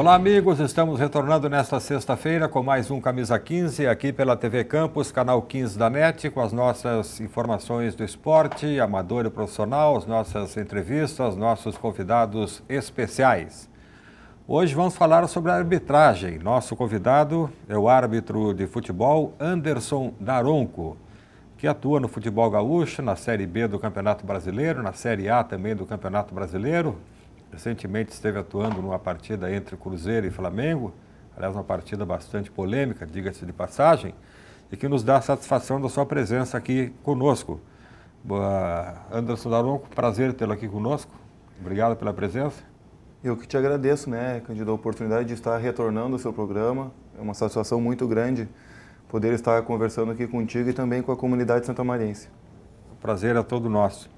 Olá, amigos. Estamos retornando nesta sexta-feira com mais um Camisa 15 aqui pela TV Campos, canal 15 da NET, com as nossas informações do esporte, amador e profissional, as nossas entrevistas, nossos convidados especiais. Hoje vamos falar sobre a arbitragem. Nosso convidado é o árbitro de futebol Anderson Daronco, que atua no futebol gaúcho, na Série B do Campeonato Brasileiro, na Série A também do Campeonato Brasileiro recentemente esteve atuando numa partida entre Cruzeiro e Flamengo, aliás, uma partida bastante polêmica, diga-se de passagem, e que nos dá a satisfação da sua presença aqui conosco. Anderson Daronco, prazer tê-lo aqui conosco. Obrigado pela presença. Eu que te agradeço, né, Candido, a oportunidade de estar retornando ao seu programa. É uma satisfação muito grande poder estar conversando aqui contigo e também com a comunidade santamarense. O prazer é todo nosso.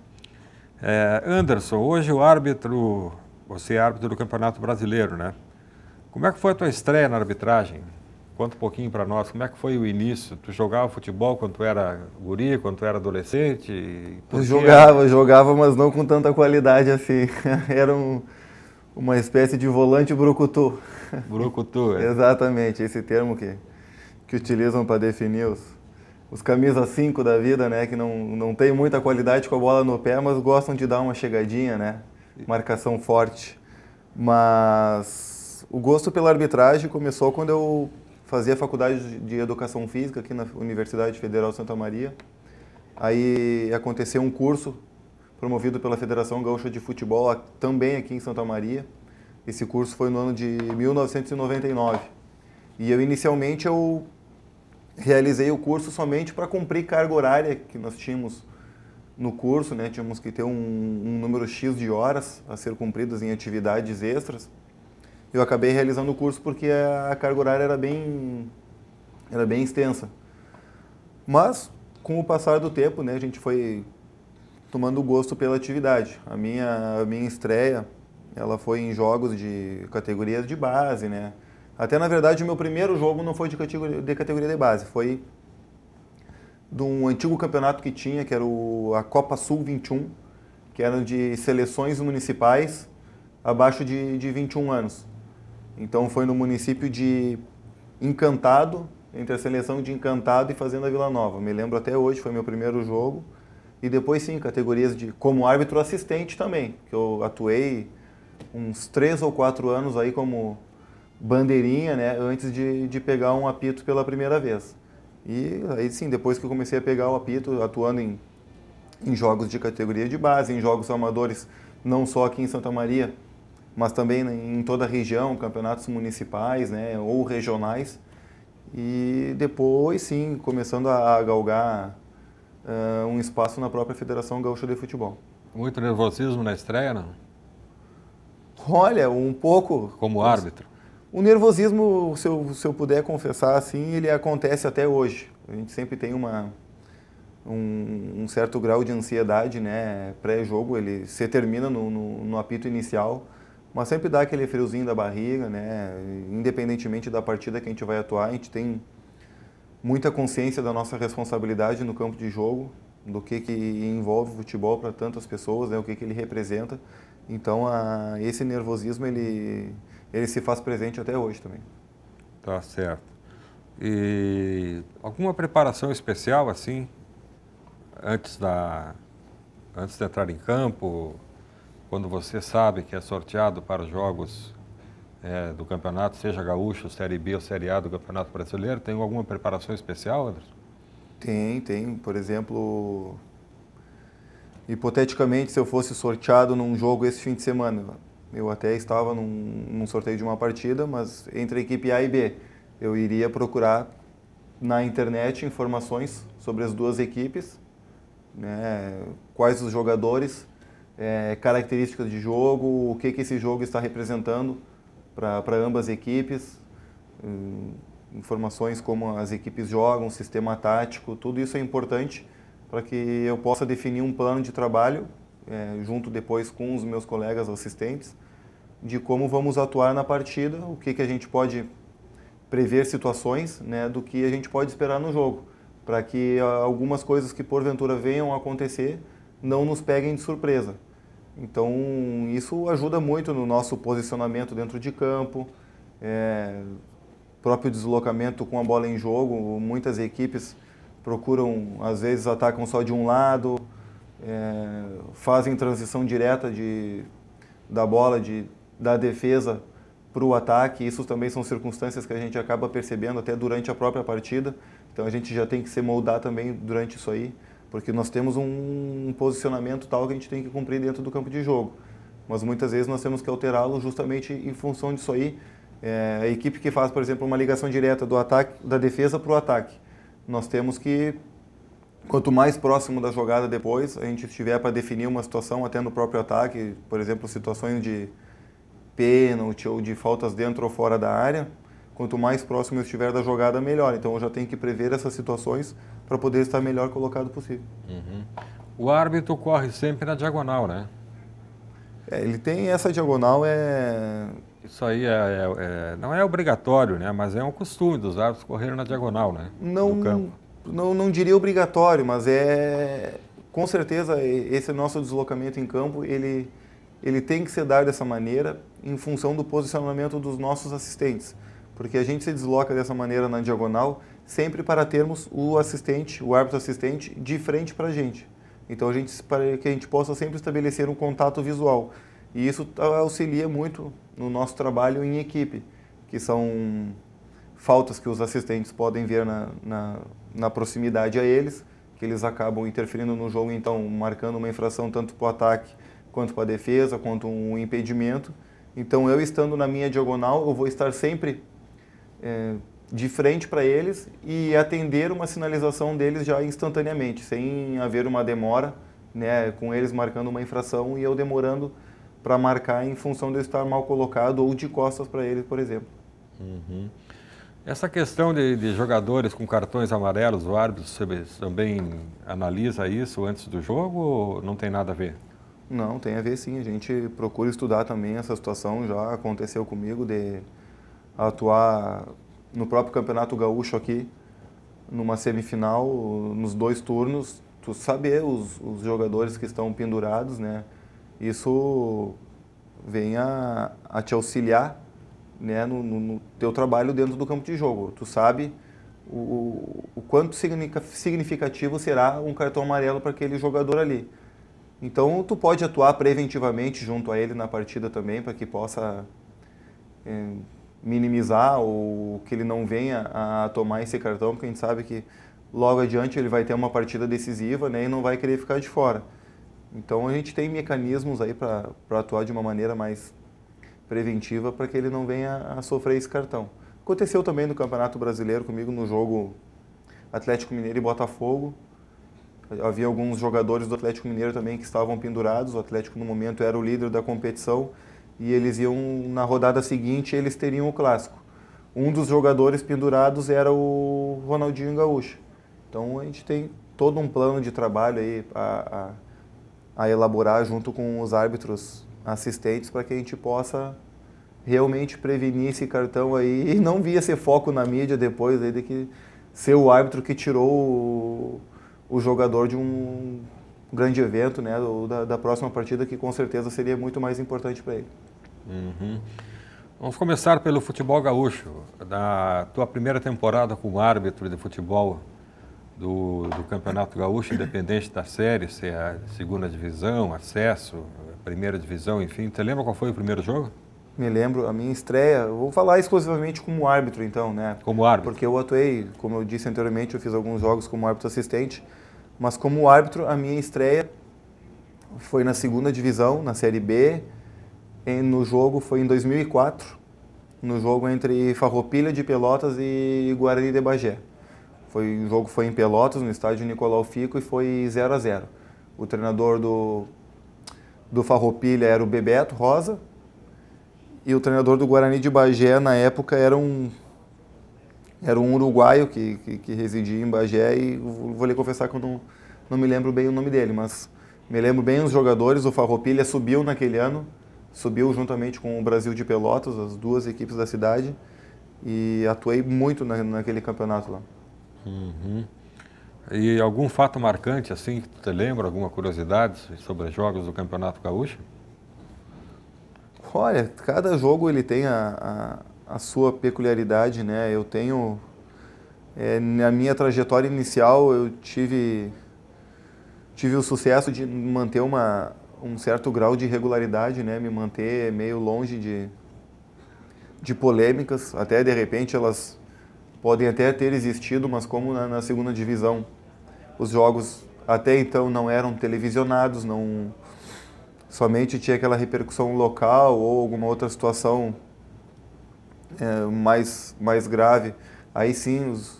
É, Anderson, hoje o árbitro, você é árbitro do Campeonato Brasileiro, né? Como é que foi a tua estreia na arbitragem? Conta um pouquinho para nós, como é que foi o início? Tu jogava futebol quando tu era guri, quando tu era adolescente? Eu jogava, jogava, mas não com tanta qualidade assim. era um, uma espécie de volante brucutu. Brucutu, é. Exatamente, esse termo que, que utilizam para definir os, os camisas 5 da vida, né? Que não, não tem muita qualidade com a bola no pé, mas gostam de dar uma chegadinha, né? Marcação forte. Mas o gosto pela arbitragem começou quando eu fazia faculdade de educação física aqui na Universidade Federal Santa Maria. Aí aconteceu um curso promovido pela Federação Gaúcha de Futebol, também aqui em Santa Maria. Esse curso foi no ano de 1999. E eu inicialmente eu realizei o curso somente para cumprir carga horária que nós tínhamos no curso, né? Tínhamos que ter um, um, número X de horas a ser cumpridas em atividades extras. Eu acabei realizando o curso porque a carga horária era bem, era bem extensa. Mas, com o passar do tempo, né, a gente foi tomando gosto pela atividade. A minha, a minha estreia, ela foi em jogos de categorias de base, né? Até na verdade, o meu primeiro jogo não foi de categoria de, categoria de base, foi de um antigo campeonato que tinha, que era o, a Copa Sul 21, que era de seleções municipais abaixo de, de 21 anos. Então foi no município de Encantado, entre a seleção de Encantado e Fazenda Vila Nova. Me lembro até hoje, foi meu primeiro jogo. E depois sim, categorias de como árbitro assistente também, que eu atuei uns três ou quatro anos aí como bandeirinha, né, antes de, de pegar um apito pela primeira vez. E aí sim, depois que eu comecei a pegar o apito, atuando em, em jogos de categoria de base, em jogos amadores, não só aqui em Santa Maria, mas também em toda a região, campeonatos municipais, né, ou regionais. E depois sim, começando a, a galgar uh, um espaço na própria Federação Gaúcha de Futebol. Muito nervosismo na estreia, não? Olha, um pouco. Como árbitro? O nervosismo, se eu, se eu puder confessar assim, ele acontece até hoje. A gente sempre tem uma, um, um certo grau de ansiedade né, pré-jogo, ele se termina no, no, no, apito inicial, mas sempre dá aquele friozinho da barriga, né, independentemente da partida que a gente vai atuar, a gente tem muita consciência da nossa responsabilidade no campo de jogo do que, que envolve o futebol para tantas pessoas, né, o que, que ele representa. Então, a, esse nervosismo, ele, ele se faz presente até hoje também. Tá certo. E alguma preparação especial, assim, antes da, antes de entrar em campo, quando você sabe que é sorteado para os jogos é, do campeonato, seja gaúcho, Série B ou Série A do Campeonato Brasileiro, tem alguma preparação especial, Anderson? Tem, tem. Por exemplo, hipoteticamente, se eu fosse sorteado num jogo esse fim de semana, eu até estava num, num sorteio de uma partida, mas entre a equipe A e B, eu iria procurar na internet informações sobre as duas equipes, né, quais os jogadores, é, características de jogo, o que, que esse jogo está representando para ambas equipes. Hum, informações como as equipes jogam, sistema tático, tudo isso é importante para que eu possa definir um plano de trabalho, é, junto depois com os meus colegas assistentes, de como vamos atuar na partida, o que, que a gente pode prever situações né, do que a gente pode esperar no jogo, para que ah, algumas coisas que porventura venham a acontecer não nos peguem de surpresa. Então, isso ajuda muito no nosso posicionamento dentro de campo, é, próprio deslocamento com a bola em jogo. Muitas equipes procuram, às vezes, atacam só de um lado, é, fazem transição direta de, da bola, de, da defesa para o ataque. Isso também são circunstâncias que a gente acaba percebendo até durante a própria partida. Então a gente já tem que se moldar também durante isso aí, porque nós temos um, um posicionamento tal que a gente tem que cumprir dentro do campo de jogo. Mas muitas vezes nós temos que alterá-lo justamente em função disso aí, é, a equipe que faz, por exemplo, uma ligação direta do ataque, da defesa para o ataque. Nós temos que, quanto mais próximo da jogada depois a gente estiver para definir uma situação até no próprio ataque, por exemplo, situações de pênalti ou de faltas dentro ou fora da área, quanto mais próximo eu estiver da jogada, melhor. Então eu já tenho que prever essas situações para poder estar melhor colocado possível. Uhum. O árbitro corre sempre na diagonal, né? É, ele tem essa diagonal, é isso aí é, é, é, não é obrigatório, né? mas é um costume dos árbitros correr na diagonal né? não, do campo. Não, não diria obrigatório, mas é com certeza esse nosso deslocamento em campo ele, ele tem que se dar dessa maneira em função do posicionamento dos nossos assistentes. Porque a gente se desloca dessa maneira na diagonal sempre para termos o assistente, o árbitro assistente, de frente para a gente. Então a gente, para que a gente possa sempre estabelecer um contato visual. E isso auxilia muito no nosso trabalho em equipe, que são faltas que os assistentes podem ver na, na, na proximidade a eles, que eles acabam interferindo no jogo, então marcando uma infração tanto para o ataque quanto para a defesa, quanto um impedimento. Então eu estando na minha diagonal, eu vou estar sempre é, de frente para eles e atender uma sinalização deles já instantaneamente, sem haver uma demora, né, com eles marcando uma infração e eu demorando para marcar em função de eu estar mal colocado ou de costas para ele, por exemplo. Uhum. Essa questão de, de, jogadores com cartões amarelos, o árbitro também analisa isso antes do jogo ou não tem nada a ver? Não, tem a ver sim. A gente procura estudar também essa situação. Já aconteceu comigo de atuar no próprio Campeonato Gaúcho aqui, numa semifinal, nos dois turnos, tu saber os, os jogadores que estão pendurados, né? isso vem a, a te auxiliar né, no, no, no, teu trabalho dentro do campo de jogo. Tu sabe o, o quanto significativo será um cartão amarelo para aquele jogador ali. Então tu pode atuar preventivamente junto a ele na partida também para que possa é, minimizar ou que ele não venha a tomar esse cartão, porque a gente sabe que logo adiante ele vai ter uma partida decisiva né, e não vai querer ficar de fora. Então a gente tem mecanismos aí para atuar de uma maneira mais preventiva para que ele não venha a sofrer esse cartão. Aconteceu também no Campeonato Brasileiro comigo no jogo Atlético Mineiro e Botafogo. Havia alguns jogadores do Atlético Mineiro também que estavam pendurados. O Atlético no momento era o líder da competição e eles iam na rodada seguinte eles teriam o clássico. Um dos jogadores pendurados era o Ronaldinho Gaúcho. Então a gente tem todo um plano de trabalho aí a, a a elaborar junto com os árbitros assistentes para que a gente possa realmente prevenir esse cartão aí e não via ser foco na mídia depois aí de que ser o árbitro que tirou o, o jogador de um grande evento, né, ou da, da, próxima partida que com certeza seria muito mais importante para ele. Uhum. Vamos começar pelo futebol gaúcho, da tua primeira temporada como árbitro de futebol do, do Campeonato Gaúcho, independente da série, se é a segunda divisão, acesso, primeira divisão, enfim. Você lembra qual foi o primeiro jogo? Me lembro, a minha estreia, vou falar exclusivamente como árbitro então, né? Como árbitro. Porque eu atuei, como eu disse anteriormente, eu fiz alguns jogos como árbitro assistente, mas como árbitro, a minha estreia foi na segunda divisão, na Série B, no jogo foi em 2004, no jogo entre Farroupilha de Pelotas e Guarani de Bagé. Foi, o jogo foi em Pelotas, no estádio Nicolau Fico, e foi 0 a 0 O treinador do, do Farroupilha era o Bebeto Rosa, e o treinador do Guarani de Bagé, na época, era um, era um uruguaio que, que, que residia em Bagé, e vou lhe confessar que eu não, não me lembro bem o nome dele, mas me lembro bem os jogadores, o Farroupilha subiu naquele ano, subiu juntamente com o Brasil de Pelotas, as duas equipes da cidade, e atuei muito na, naquele campeonato lá. Uhum. E algum fato marcante, assim, que você lembra, alguma curiosidade sobre os jogos do Campeonato Gaúcho? Olha, cada jogo ele tem a, a, a sua peculiaridade, né? Eu tenho... É, na minha trajetória inicial, eu tive, tive o sucesso de manter uma, um certo grau de regularidade, né? Me manter meio longe de, de polêmicas. Até, de repente, elas podem até ter existido, mas como na, na segunda divisão, os jogos até então não eram televisionados, não somente tinha aquela repercussão local ou alguma outra situação é, mais, mais grave. Aí sim os,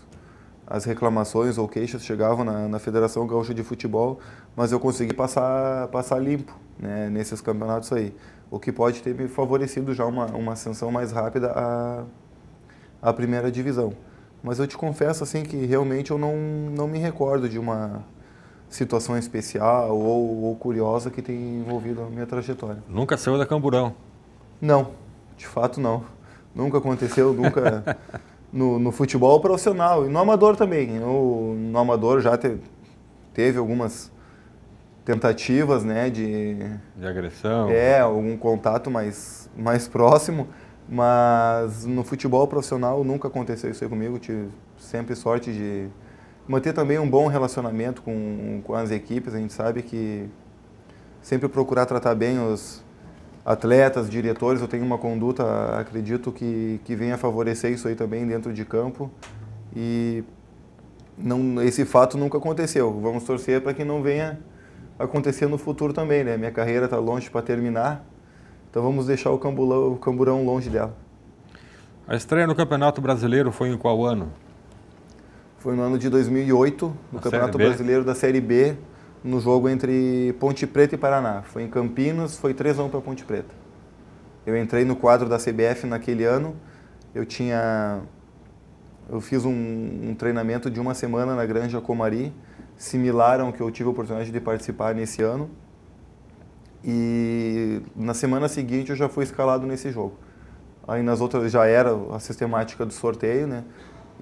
as reclamações ou queixas chegavam na, na, Federação Gaúcha de Futebol, mas eu consegui passar, passar limpo né, nesses campeonatos aí. O que pode ter me favorecido já uma, uma ascensão mais rápida à, à primeira divisão. Mas eu te confesso assim que realmente eu não, não me recordo de uma situação especial ou, ou curiosa que tenha envolvido a minha trajetória. Nunca saiu da Camburão? Não, de fato não. Nunca aconteceu, nunca. no, no futebol profissional e no amador também. No, no amador já te, teve algumas tentativas, né, de... De agressão. É, algum contato mais, mais próximo, mas no futebol profissional nunca aconteceu isso aí comigo, tive sempre sorte de manter também um bom relacionamento com, com as equipes. A gente sabe que sempre procurar tratar bem os atletas, diretores. Eu tenho uma conduta, acredito, que, que venha favorecer isso aí também dentro de campo. E não, esse fato nunca aconteceu. Vamos torcer para que não venha acontecer no futuro também, né? Minha carreira está longe para terminar então vamos deixar o, camburão, o camburão longe dela. A estreia no Campeonato Brasileiro foi em qual ano? Foi no ano de 2008, no Campeonato Brasileiro da Série B, no jogo entre Ponte Preta e Paraná. Foi em Campinas, foi 3 a 1 para Ponte Preta. Eu entrei no quadro da CBF naquele ano. Eu tinha eu fiz um, um treinamento de uma semana na Granja Comari, similar ao que eu tive a oportunidade de participar nesse ano. E na semana seguinte eu já fui escalado nesse jogo. Aí nas outras já era a sistemática do sorteio, né?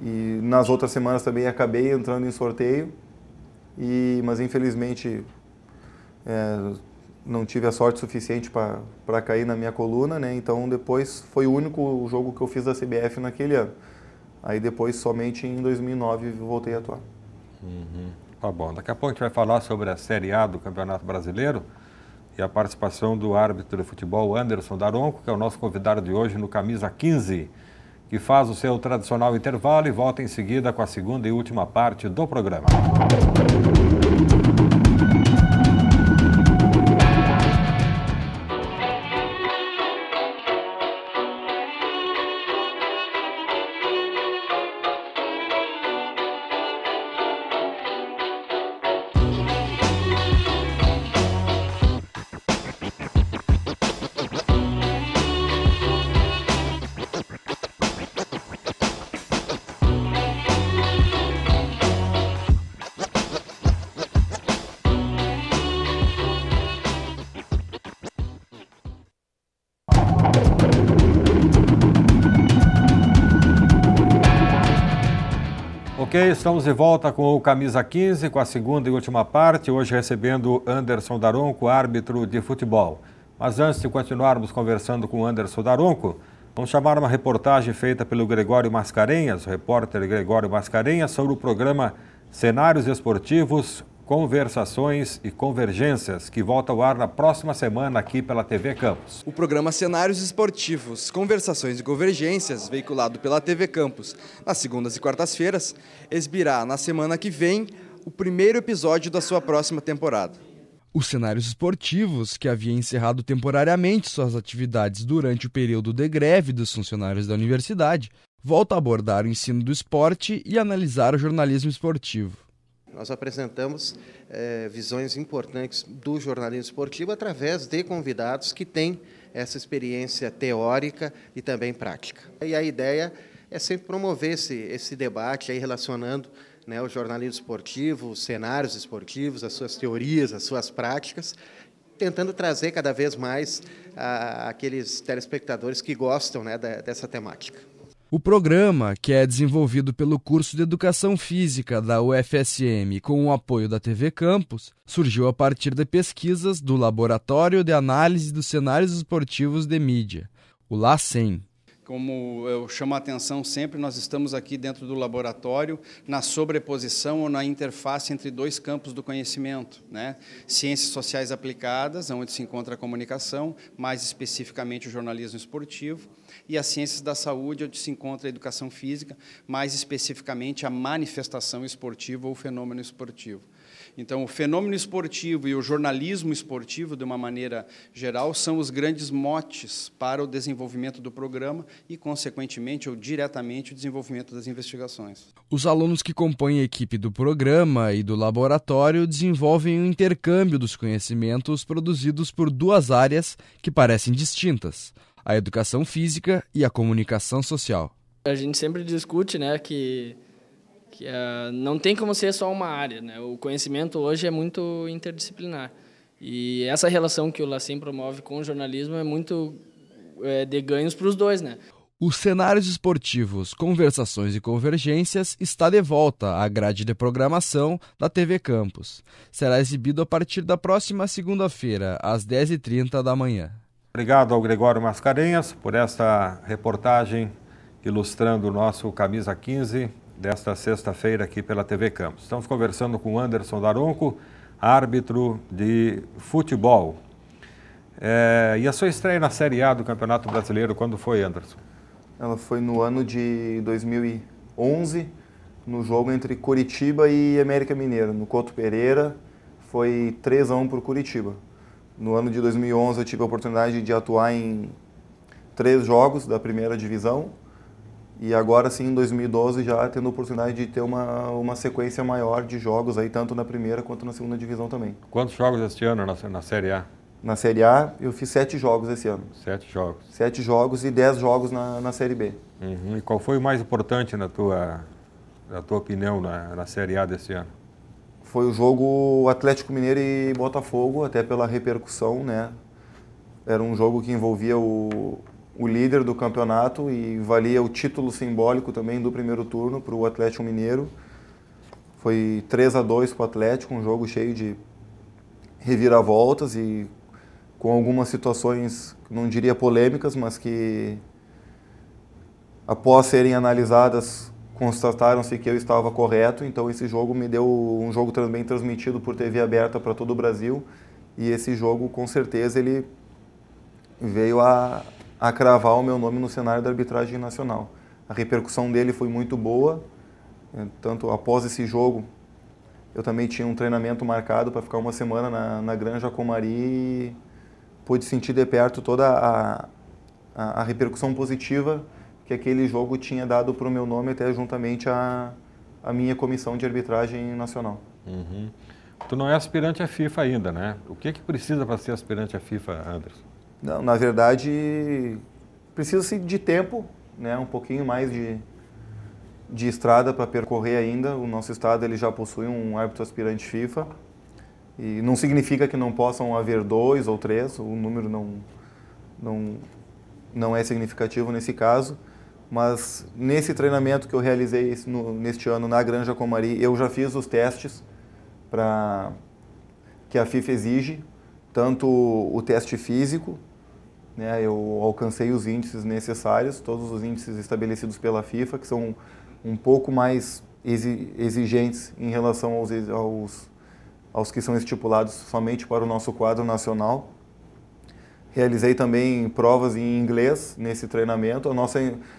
E nas outras semanas também acabei entrando em sorteio. E, mas infelizmente é, não tive a sorte suficiente para cair na minha coluna, né? Então depois foi o único jogo que eu fiz da CBF naquele ano. Aí depois somente em 2009 voltei a atuar. Uhum. Tá bom. Daqui a pouco a gente vai falar sobre a Série A do Campeonato Brasileiro e a participação do árbitro de futebol Anderson Daronco, que é o nosso convidado de hoje no Camisa 15, que faz o seu tradicional intervalo e volta em seguida com a segunda e última parte do programa. Ok, estamos de volta com o Camisa 15, com a segunda e última parte, hoje recebendo Anderson Daronco, árbitro de futebol. Mas antes de continuarmos conversando com Anderson Daronco, vamos chamar uma reportagem feita pelo Gregório Mascarenhas, o repórter Gregório Mascarenhas, sobre o programa Cenários Esportivos Conversações e Convergências, que volta ao ar na próxima semana aqui pela TV Campos. O programa Cenários Esportivos, Conversações e Convergências, veiculado pela TV Campos nas segundas e quartas-feiras, exibirá na semana que vem o primeiro episódio da sua próxima temporada. Os cenários esportivos, que havia encerrado temporariamente suas atividades durante o período de greve dos funcionários da universidade, volta a abordar o ensino do esporte e analisar o jornalismo esportivo. Nós apresentamos é, visões importantes do jornalismo esportivo através de convidados que têm essa experiência teórica e também prática. E a ideia é sempre promover esse, esse debate aí relacionando né, o jornalismo esportivo, os cenários esportivos, as suas teorias, as suas práticas, tentando trazer cada vez mais a, aqueles telespectadores que gostam né, da, dessa temática. O programa, que é desenvolvido pelo curso de Educação Física da UFSM com o apoio da TV Campus, surgiu a partir de pesquisas do Laboratório de Análise dos Cenários Esportivos de Mídia, o LACEM como eu chamo a atenção sempre, nós estamos aqui dentro do laboratório na sobreposição ou na interface entre dois campos do conhecimento, né? Ciências sociais aplicadas, onde se encontra a comunicação, mais especificamente o jornalismo esportivo, e as ciências da saúde, onde se encontra a educação física, mais especificamente a manifestação esportiva ou fenômeno esportivo. Então, o fenômeno esportivo e o jornalismo esportivo, de uma maneira geral, são os grandes motes para o desenvolvimento do programa e, consequentemente ou diretamente, o desenvolvimento das investigações. Os alunos que compõem a equipe do programa e do laboratório desenvolvem o um intercâmbio dos conhecimentos produzidos por duas áreas que parecem distintas: a educação física e a comunicação social. A gente sempre discute, né, que que, uh, não tem como ser só uma área, né? O conhecimento hoje é muito interdisciplinar. E essa relação que o Lacim promove com o jornalismo é muito é, de ganhos para os dois, né? Os cenários esportivos, conversações e convergências está de volta à grade de programação da TV Campus. Será exibido a partir da próxima segunda-feira, às 10h30 da manhã. Obrigado ao Gregório Mascarenhas por esta reportagem ilustrando o nosso Camisa 15 desta sexta-feira aqui pela TV Campos. Estamos conversando com Anderson Daronco, árbitro de futebol. É, e a sua estreia na Série A do Campeonato Brasileiro, quando foi, Anderson? Ela foi no ano de 2011, no jogo entre Curitiba e América Mineira, no Couto Pereira. Foi 3 a 1 para o Curitiba. No ano de 2011 eu tive a oportunidade de atuar em três jogos da primeira divisão e agora sim, em 2012, já tendo a oportunidade de ter uma, uma sequência maior de jogos, aí, tanto na primeira quanto na segunda divisão também. Quantos jogos este ano na, na Série A? Na Série A, eu fiz sete jogos esse ano. Sete jogos. Sete jogos e dez jogos na, na Série B. Uhum. E qual foi o mais importante, na tua, na tua opinião, na, na Série A desse ano? Foi o jogo Atlético Mineiro e Botafogo, até pela repercussão, né? Era um jogo que envolvia o, o líder do campeonato e valia o título simbólico também do primeiro turno para o Atlético Mineiro. Foi 3 a 2 para o Atlético, um jogo cheio de reviravoltas e com algumas situações, não diria polêmicas, mas que após serem analisadas constataram-se que eu estava correto, então esse jogo me deu um jogo também transmitido por TV aberta para todo o Brasil e esse jogo com certeza ele veio a, a cravar o meu nome no cenário da arbitragem nacional. A repercussão dele foi muito boa, eh, tanto após esse jogo, eu também tinha um treinamento marcado para ficar uma semana na, na Granja Comari e pude sentir de perto toda a, a, a repercussão positiva que aquele jogo tinha dado para o meu nome até juntamente a, a minha comissão de arbitragem nacional. Uhum. Tu não é aspirante à FIFA ainda, né? O que é que precisa para ser aspirante à FIFA, Anderson? Não, na verdade, precisa-se de tempo, né? um pouquinho mais de, de estrada para percorrer ainda. O nosso estado ele já possui um árbitro aspirante FIFA. E não significa que não possam haver dois ou três, o número não, não, não é significativo nesse caso. Mas nesse treinamento que eu realizei no, neste ano na Granja Comari, eu já fiz os testes para que a FIFA exige, tanto o teste físico, né, eu alcancei os índices necessários, todos os índices estabelecidos pela FIFA, que são um pouco mais exigentes em relação aos, aos, aos que são estipulados somente para o nosso quadro nacional. Realizei também provas em inglês nesse treinamento. A nossa,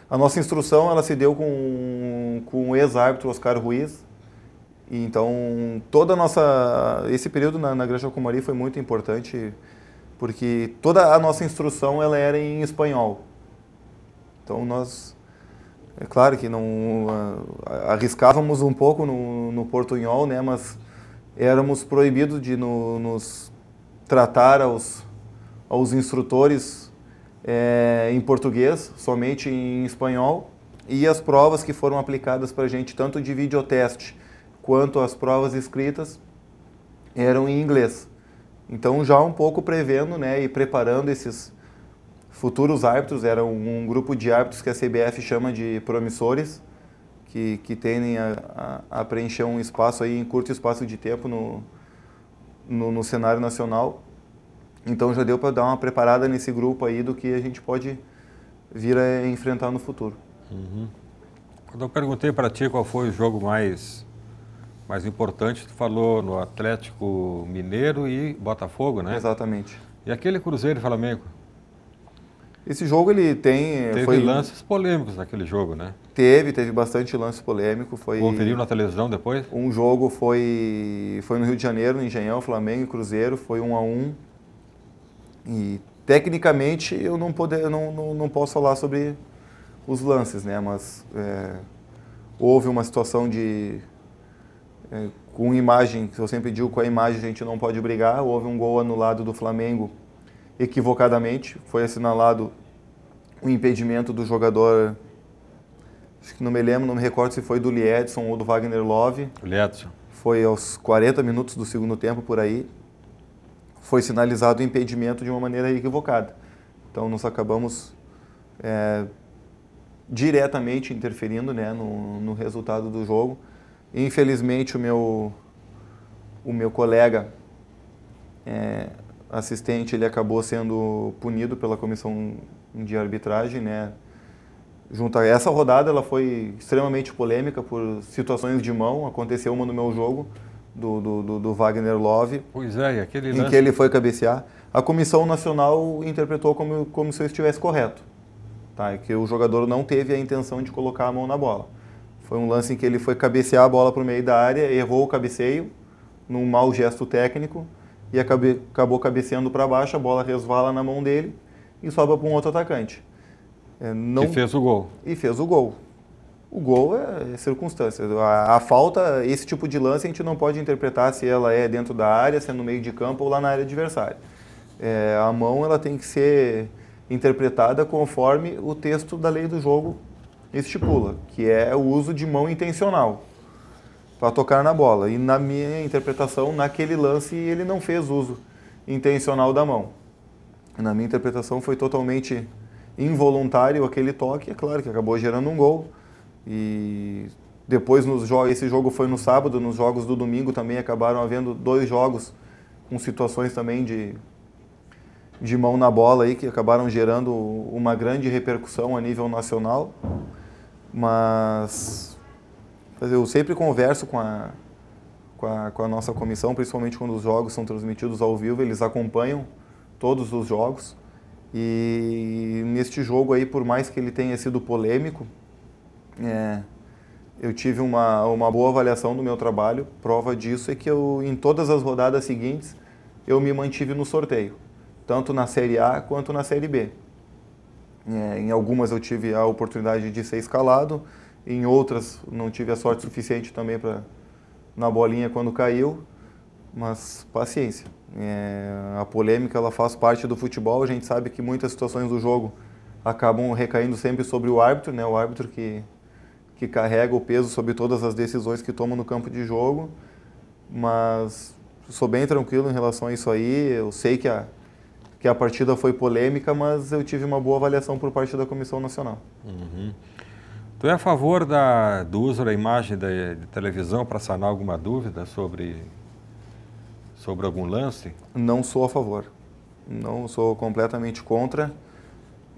a nossa instrução ela se deu com, com o ex-árbitro Oscar Ruiz. Então, toda nossa esse período na, na Granja Comari foi muito importante porque toda a nossa instrução ela era em espanhol. Então nós, é claro que não arriscávamos um pouco no, no portunhol, né? Mas éramos proibidos de no, nos tratar aos, aos instrutores é, em português, somente em espanhol. E as provas que foram aplicadas para a gente, tanto de videoteste quanto as provas escritas, eram em inglês. Então já um pouco prevendo né, e preparando esses futuros árbitros, era um, um grupo de árbitros que a CBF chama de promissores, que, que tendem a, a, a preencher um espaço aí em curto espaço de tempo no, no, no cenário nacional. Então já deu para dar uma preparada nesse grupo aí do que a gente pode vir a enfrentar no futuro. Uhum. Quando eu perguntei para ti qual foi o jogo mais mas importante, tu falou no Atlético Mineiro e Botafogo, né? Exatamente. E aquele Cruzeiro e Flamengo? Esse jogo ele tem. Eh, teve foi... lances polêmicos naquele jogo, né? Teve, teve bastante lance polêmico. Foi... Conferiu na televisão depois? Um jogo foi, foi no Rio de Janeiro, no Engenhão, Flamengo e Cruzeiro, foi um a um. E tecnicamente eu não, poder, não, não, não posso falar sobre os lances, né? Mas é, houve uma situação de, é, com imagem, que eu sempre digo, com a imagem a gente não pode brigar. Houve um gol anulado do Flamengo equivocadamente, foi assinalado o um impedimento do jogador, acho que não me lembro, não me recordo se foi do Liedson ou do Wagner Love. Liedson. Foi aos 40 minutos do segundo tempo, por aí, foi sinalizado o impedimento de uma maneira equivocada. Então, nós acabamos é, diretamente interferindo né, no, no resultado do jogo Infelizmente, o meu, o meu colega é, assistente ele acabou sendo punido pela comissão de arbitragem, né? Junto a essa rodada, ela foi extremamente polêmica por situações de mão. Aconteceu uma no meu jogo, do, do, do, Wagner Love. Pois é, aquele lance... Em que ele foi cabecear. A Comissão Nacional interpretou como, como se eu estivesse correto. Tá? Que o jogador não teve a intenção de colocar a mão na bola. Foi um lance em que ele foi cabecear a bola para o meio da área, errou o cabeceio, num mau gesto técnico, e acabe, acabou cabeceando para baixo, a bola resvala na mão dele e sobra para um outro atacante. É, não... E fez o gol. E fez o gol. O gol é, é circunstância. A, a, falta, esse tipo de lance, a gente não pode interpretar se ela é dentro da área, se é no meio de campo ou lá na área adversária. É, a mão ela tem que ser interpretada conforme o texto da lei do jogo estipula, que é o uso de mão intencional para tocar na bola. E na minha interpretação, naquele lance, ele não fez uso intencional da mão. Na minha interpretação, foi totalmente involuntário aquele toque. É claro que acabou gerando um gol. E depois, nos jogos, esse jogo foi no sábado, nos jogos do domingo também acabaram havendo dois jogos com situações também de, de mão na bola aí, que acabaram gerando uma grande repercussão a nível nacional. Mas eu sempre converso com a, com a, com a nossa comissão, principalmente quando os jogos são transmitidos ao vivo, eles acompanham todos os jogos. E neste jogo aí, por mais que ele tenha sido polêmico, é, eu tive uma, uma boa avaliação do meu trabalho. Prova disso é que eu, em todas as rodadas seguintes, eu me mantive no sorteio, tanto na Série A quanto na Série B. É, em algumas eu tive a oportunidade de ser escalado, em outras não tive a sorte suficiente também para na bolinha quando caiu, mas paciência. É, a polêmica ela faz parte do futebol, a gente sabe que muitas situações do jogo acabam recaindo sempre sobre o árbitro, né? O árbitro que que carrega o peso sobre todas as decisões que toma no campo de jogo, mas sou bem tranquilo em relação a isso aí. Eu sei que a que a partida foi polêmica, mas eu tive uma boa avaliação por parte da Comissão Nacional. Uhum. Tu é a favor da, do uso da imagem da, de televisão para sanar alguma dúvida sobre, sobre algum lance? Não sou a favor. Não sou completamente contra.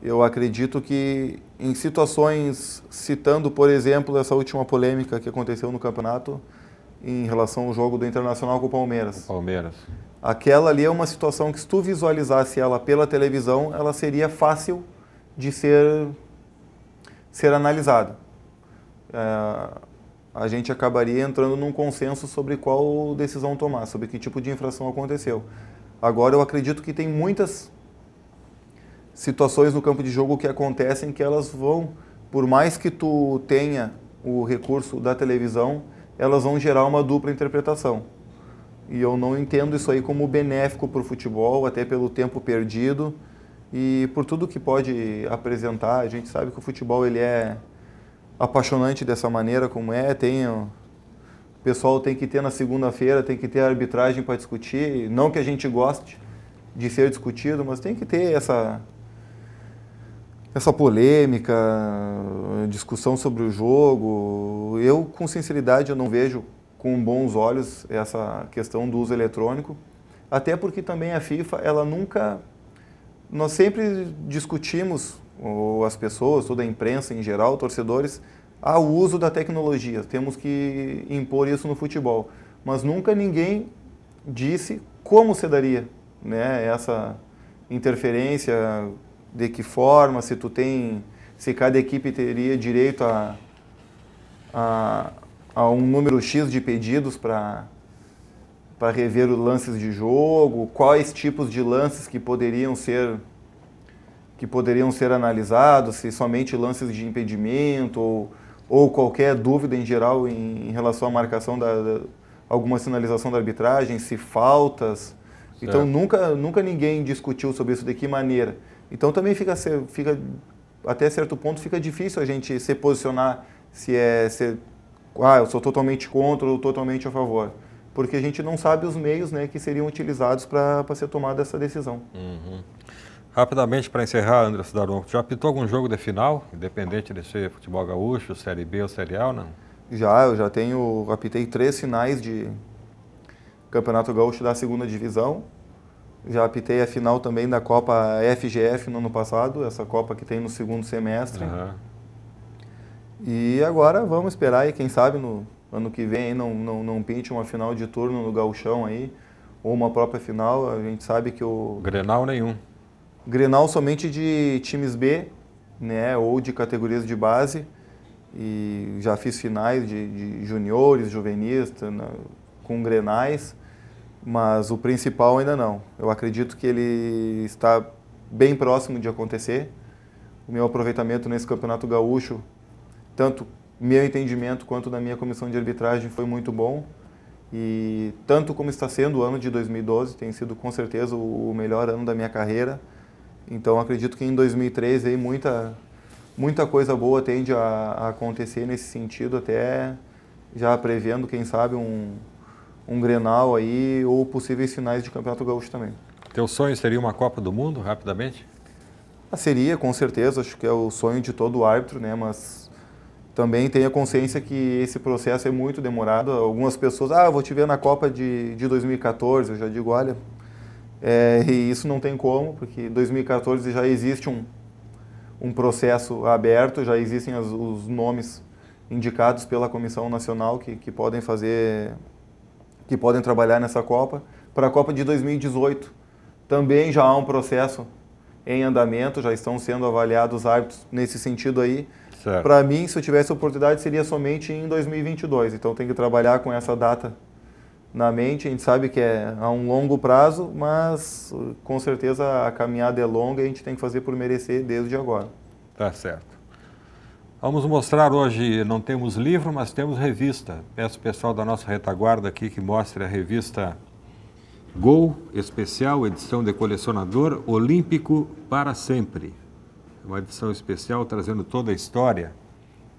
Eu acredito que em situações, citando, por exemplo, essa última polêmica que aconteceu no campeonato em relação ao jogo do Internacional com o Palmeiras. O Palmeiras aquela ali é uma situação que se tu visualizasse ela pela televisão, ela seria fácil de ser, ser analisada. É, a gente acabaria entrando num consenso sobre qual decisão tomar, sobre que tipo de infração aconteceu. Agora, eu acredito que tem muitas situações no campo de jogo que acontecem que elas vão, por mais que tu tenha o recurso da televisão, elas vão gerar uma dupla interpretação. E eu não entendo isso aí como benéfico para o futebol, até pelo tempo perdido e por tudo que pode apresentar. A gente sabe que o futebol ele é apaixonante dessa maneira como é. Tem o pessoal tem que ter na segunda-feira, tem que ter arbitragem para discutir. Não que a gente goste de ser discutido, mas tem que ter essa essa polêmica, discussão sobre o jogo. Eu, com sinceridade, eu não vejo com bons olhos essa questão do uso eletrônico, até porque também a FIFA, ela nunca... Nós sempre discutimos, ou as pessoas, toda a imprensa em geral, torcedores, ao uso da tecnologia. Temos que impor isso no futebol. Mas nunca ninguém disse como se daria né, essa interferência, de que forma, se tu tem, se cada equipe teria direito a, a, a um número X de pedidos para para rever os lances de jogo, quais tipos de lances que poderiam ser que poderiam ser analisados, se somente lances de impedimento ou, ou qualquer dúvida em geral em, em relação à marcação da, da, alguma sinalização da arbitragem, se faltas. Então, certo. Então nunca nunca ninguém discutiu sobre isso de que maneira. Então também fica fica até certo ponto fica difícil a gente se posicionar se é se é ah, eu sou totalmente contra ou totalmente a favor. Porque a gente não sabe os meios né, que seriam utilizados para ser tomada essa decisão. Uhum. Rapidamente, para encerrar, André Cidaron, já apitou algum jogo de final, independente de ser futebol gaúcho, Série B ou Série A, não? Já, eu já tenho, apitei três finais de Campeonato Gaúcho da segunda divisão. Já apitei a final também da Copa FGF no ano passado, essa Copa que tem no segundo semestre. Uhum. E agora vamos esperar aí, quem sabe no ano que vem não, não, não pinte uma final de turno no gauchão aí, ou uma própria final, a gente sabe que o... Grenal nenhum. Grenal somente de times B, né, ou de categorias de base, e já fiz finais de, de juniores, juvenis, tá, com grenais, mas o principal ainda não. Eu acredito que ele está bem próximo de acontecer. O meu aproveitamento nesse Campeonato Gaúcho tanto meu entendimento quanto da minha comissão de arbitragem foi muito bom. E tanto como está sendo o ano de 2012, tem sido com certeza o melhor ano da minha carreira. Então acredito que em 2013 aí muita muita coisa boa tende a, a acontecer nesse sentido, até já prevendo, quem sabe, um, um Grenal aí ou possíveis finais de Campeonato Gaúcho também. Teu sonho seria uma Copa do Mundo, rapidamente? Ah, seria, com certeza. Acho que é o sonho de todo árbitro, né? Mas também tenha consciência que esse processo é muito demorado. Algumas pessoas, ah, vou te ver na Copa de, de 2014, eu já digo, olha, é, e isso não tem como, porque 2014 já existe um, um processo aberto, já existem as, os nomes indicados pela Comissão Nacional que, que podem fazer, que podem trabalhar nessa Copa. Para a Copa de 2018 também já há um processo em andamento, já estão sendo avaliados árbitros nesse sentido aí. Para mim, se eu tivesse oportunidade, seria somente em 2022. Então, tem que trabalhar com essa data na mente. A gente sabe que é a um longo prazo, mas com certeza a caminhada é longa e a gente tem que fazer por merecer desde agora. Tá certo. Vamos mostrar hoje, não temos livro, mas temos revista. Peço o pessoal da nossa retaguarda aqui que mostre a revista Gol Especial, edição de colecionador, Olímpico para sempre uma edição especial trazendo toda a história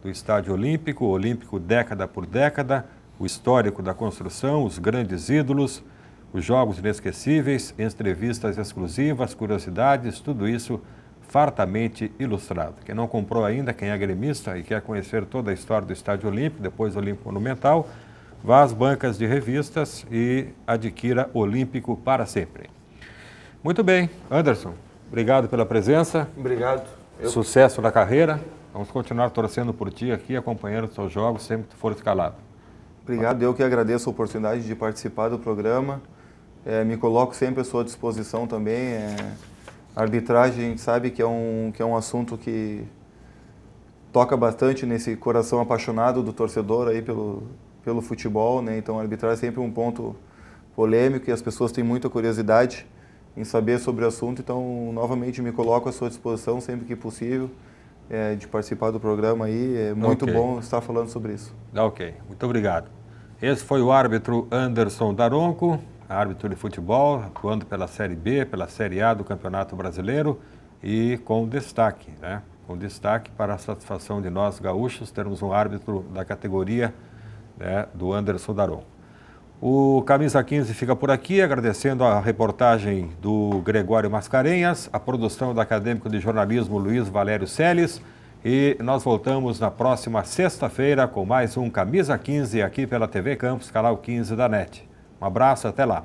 do Estádio Olímpico, Olímpico década por década, o histórico da construção, os grandes ídolos, os jogos inesquecíveis, entrevistas exclusivas, curiosidades, tudo isso fartamente ilustrado. Quem não comprou ainda, quem é gremista e quer conhecer toda a história do Estádio Olímpico, depois do Olímpico Monumental, vá às bancas de revistas e adquira Olímpico para sempre. Muito bem, Anderson, Obrigado pela presença. Obrigado. Eu... Sucesso na carreira. Vamos continuar torcendo por ti aqui, acompanhando os seus jogos sempre que for escalado. Obrigado, eu que agradeço a oportunidade de participar do programa. É, me coloco sempre à sua disposição também. É, arbitragem, a gente sabe que é, um, que é um assunto que toca bastante nesse coração apaixonado do torcedor aí pelo, pelo futebol, né? Então, arbitragem é sempre um ponto polêmico e as pessoas têm muita curiosidade em saber sobre o assunto. Então, novamente, me coloco à sua disposição sempre que possível é, de participar do programa aí. É muito okay. bom estar falando sobre isso. Tá ok, muito obrigado. Esse foi o árbitro Anderson Daronco, árbitro de futebol, atuando pela Série B, pela Série A do Campeonato Brasileiro e com destaque, né? Com destaque para a satisfação de nós gaúchos termos um árbitro da categoria né, do Anderson Daronco. O Camisa 15 fica por aqui, agradecendo a reportagem do Gregório Mascarenhas, a produção do acadêmico de jornalismo Luiz Valério Seles. E nós voltamos na próxima sexta-feira com mais um Camisa 15 aqui pela TV Campos, canal 15 da NET. Um abraço, até lá.